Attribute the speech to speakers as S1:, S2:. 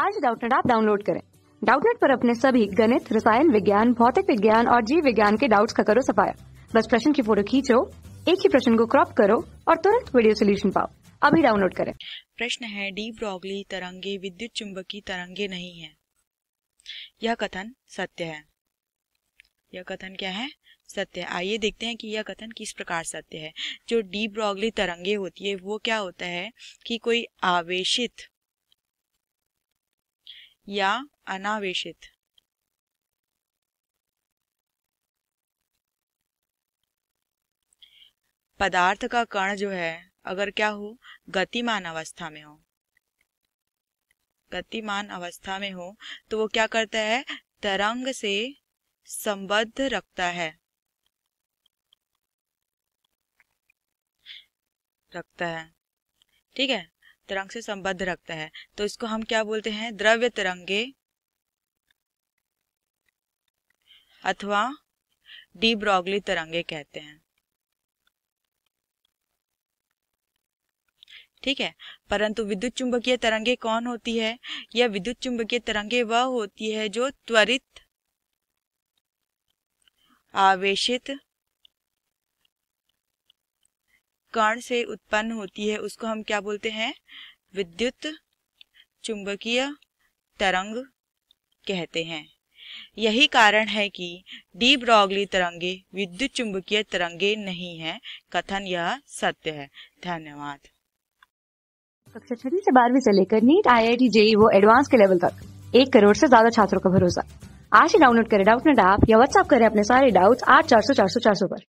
S1: आज डाउटनेट आप डाउनलोड करें डाउटनेट पर अपने सभी गणित रसायन विज्ञान भौतिक विज्ञान और जीव विज्ञान के डाउट्स का करो सफाया बस प्रश्न की फोटो खींचो एक ही प्रश्न को क्रॉप करो और तुरंत वीडियो सोल्यूशन पाओ अभी डाउनलोड करें
S2: प्रश्न है डी ब्रॉगली तरंगे विद्युत चुंबकीय तरंगे नहीं है यह कथन सत्य है यह कथन क्या है सत्य है आइए देखते हैं कि यह कथन किस प्रकार सत्य है जो डी ब्रॉगली तरंगे होती है वो क्या होता है कि कोई आवेशित या अनावेशित पदार्थ का कण जो है अगर क्या हो गतिमान अवस्था में हो गतिमान अवस्था में हो तो वो क्या करता है तरंग से संबद्ध रखता है रखता है ठीक है तरंग से संबद्ध रखता है तो इसको हम क्या बोलते हैं द्रव्य तरंगे अथवा डी ब्रॉगली तरंगे कहते हैं ठीक है परंतु विद्युत चुंबकीय तरंगे कौन होती है यह विद्युत चुंबकीय तरंगे वह होती है जो त्वरित आवेशित कण से उत्पन्न होती है उसको हम क्या बोलते हैं विद्युत चुंबकीय तरंग कहते हैं यही कारण है कि डी ब्रॉगली तरंगे विद्युत चुंबकीय तरंगे नहीं है कथन यह सत्य है धन्यवाद
S1: कक्षा छठी से बारहवीं से लेकर NEET I I T JEE वो एडवांस के लेवल तक एक करोड़ से ज्यादा छात्रों का भरोसा आज ही डाउनलोड करें डाउट नेट ऐप या व्हाट्सएप करें अपने सारे डाउट्स आठ चार सौ चार सौ चार सौ पर